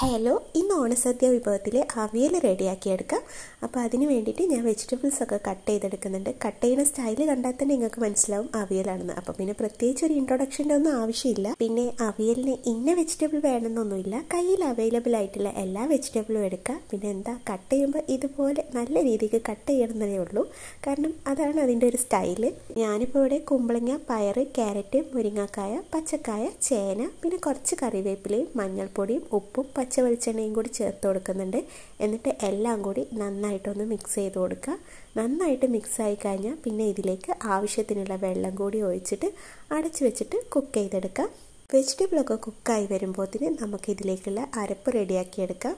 hello ഇന്ന് ഓണസദ്യ വിഭവത്തിൽ അവിയൽ റെഡിയാക്കിയെടുക്കാം അപ്പോൾ അതിന് വേണ്ടിയിട്ട് ഞാൻ വെജിറ്റബിൾസ് ഒക്കെ കട്ട് ചെയ്തെടുക്കുന്നുണ്ട് കട്ട് ചെയ്യുന്ന സ്റ്റൈൽ കണ്ടാൽ തന്നെ നിങ്ങൾക്ക് മനസ്സിലാവും അവിയലാണെന്ന് അപ്പോൾ പിന്നെ പ്രത്യേകിച്ച് ഒരു ഇൻട്രൊഡക്ഷൻ്റെ ഒന്നും ആവശ്യമില്ല പിന്നെ അവിയലിന് ഇന്ന വെജിറ്റബിൾ വേണമെന്നൊന്നുമില്ല കയ്യിൽ അവൈലബിൾ ആയിട്ടുള്ള എല്ലാ വെജിറ്റബിളും എടുക്കാം പിന്നെ എന്താ കട്ട് ചെയ്യുമ്പോൾ ഇതുപോലെ നല്ല രീതിക്ക് കട്ട് ചെയ്യണം ഉള്ളൂ കാരണം അതാണ് അതിൻ്റെ ഒരു സ്റ്റൈല് ഞാനിപ്പോൾ ഇവിടെ കുമ്പളങ്ങ പയർ ക്യാരറ്റ് മുരിങ്ങക്കായ പച്ചക്കായ ചേന പിന്നെ കുറച്ച് കറിവേപ്പിലയും മഞ്ഞൾപ്പൊടിയും ഉപ്പും പച്ച വെളിച്ചെണ്ണയും കൂടി ചേർത്ത് കൊടുക്കുന്നുണ്ട് എന്നിട്ട് എല്ലാം കൂടി നന്നായിട്ടൊന്ന് മിക്സ് ചെയ്ത് കൊടുക്കുക നന്നായിട്ട് മിക്സ് ആയി കഴിഞ്ഞാൽ പിന്നെ ഇതിലേക്ക് ആവശ്യത്തിനുള്ള വെള്ളം കൂടി ഒഴിച്ചിട്ട് അടച്ചു വെച്ചിട്ട് കുക്ക് ചെയ്തെടുക്കാം വെജിറ്റബിളൊക്കെ കുക്കായി വരുമ്പോഴത്തേന് നമുക്കിതിലേക്കുള്ള അരപ്പ് റെഡിയാക്കിയെടുക്കാം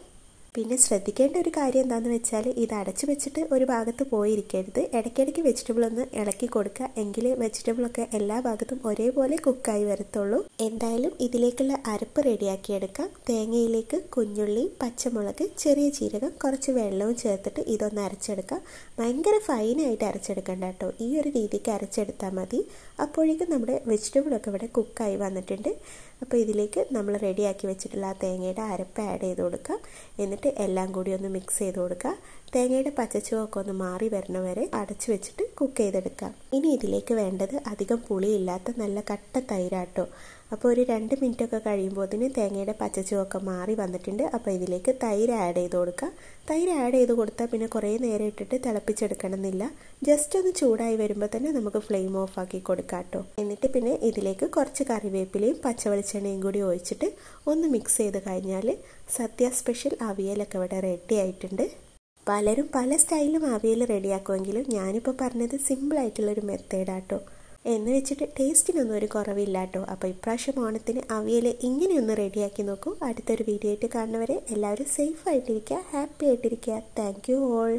പിന്നെ ശ്രദ്ധിക്കേണ്ട ഒരു കാര്യം എന്താണെന്ന് വെച്ചാൽ ഇത് അടച്ചു വെച്ചിട്ട് ഒരു ഭാഗത്ത് പോയിരിക്കരുത് ഇടയ്ക്കിടയ്ക്ക് വെജിറ്റബിൾ ഒന്ന് ഇളക്കി കൊടുക്കുക എങ്കിൽ വെജിറ്റബിളൊക്കെ എല്ലാ ഭാഗത്തും ഒരേപോലെ കുക്കായി വരത്തുള്ളൂ എന്തായാലും ഇതിലേക്കുള്ള അരപ്പ് റെഡിയാക്കിയെടുക്കാം തേങ്ങയിലേക്ക് കുഞ്ഞുള്ളി പച്ചമുളക് ചെറിയ ജീരകം കുറച്ച് വെള്ളവും ചേർത്തിട്ട് ഇതൊന്ന് അരച്ചെടുക്കാം ഭയങ്കര ഫൈനായിട്ട് അരച്ചെടുക്കണ്ട കേട്ടോ ഈ ഒരു രീതിക്ക് അരച്ചെടുത്താൽ മതി അപ്പോഴേക്കും നമ്മുടെ വെജിറ്റബിളൊക്കെ ഇവിടെ കുക്കായി വന്നിട്ടുണ്ട് അപ്പോൾ ഇതിലേക്ക് നമ്മൾ റെഡിയാക്കി വെച്ചിട്ടുള്ള ആ തേങ്ങയുടെ അരപ്പ് ആഡ് ചെയ്ത് കൊടുക്കാം എന്നിട്ട് എന്നിട്ട് എല്ലാം കൂടി ഒന്ന് മിക്സ് ചെയ്ത് കൊടുക്കുക തേങ്ങയുടെ പച്ചച്ചുവൊക്കെ ഒന്ന് മാറി വരണ വരെ അടച്ചു വെച്ചിട്ട് കുക്ക് ചെയ്തെടുക്കാം ഇനി ഇതിലേക്ക് വേണ്ടത് അധികം പുളിയില്ലാത്ത നല്ല കട്ട തൈരാട്ടോ അപ്പോൾ ഒരു രണ്ട് മിനിറ്റൊക്കെ കഴിയുമ്പോൾ അതിന് തേങ്ങയുടെ പച്ചച്ചുവൊക്കെ മാറി വന്നിട്ടുണ്ട് അപ്പോൾ ഇതിലേക്ക് തൈര് ആഡ് ചെയ്ത് കൊടുക്കുക തൈര് ആഡ് ചെയ്ത് കൊടുത്താൽ പിന്നെ കുറേ നേരം ഇട്ടിട്ട് എന്നില്ല ജസ്റ്റ് ഒന്ന് ചൂടായി വരുമ്പോൾ തന്നെ നമുക്ക് ഫ്ലെയിം ഓഫ് ആക്കി കൊടുക്കാം കേട്ടോ എന്നിട്ട് പിന്നെ ഇതിലേക്ക് കുറച്ച് കറിവേപ്പിലയും പച്ചവെളിച്ചെണ്ണയും കൂടി ഒഴിച്ചിട്ട് ഒന്ന് മിക്സ് ചെയ്ത് കഴിഞ്ഞാൽ സദ്യ സ്പെഷ്യൽ അവിയലൊക്കെ ഇവിടെ റെഡി ആയിട്ടുണ്ട് പലരും പല സ്റ്റൈലും അവിയൽ റെഡിയാക്കുമെങ്കിലും ഞാനിപ്പോൾ പറഞ്ഞത് സിമ്പിളായിട്ടുള്ളൊരു മെത്തേഡാട്ടോ എന്ന് വെച്ചിട്ട് ടേസ്റ്റിനൊന്നും ഒരു കുറവില്ല കേട്ടോ അപ്പോൾ ഇപ്രാവശ്യം ഓണത്തിന് അവിയൽ ഇങ്ങനെയൊന്ന് റെഡിയാക്കി നോക്കൂ അടുത്തൊരു വീഡിയോ ആയിട്ട് കാണുന്നവരെ എല്ലാവരും സേഫ് ആയിട്ടിരിക്കുക ഹാപ്പി ആയിട്ടിരിക്കുക താങ്ക് യു ഓൾ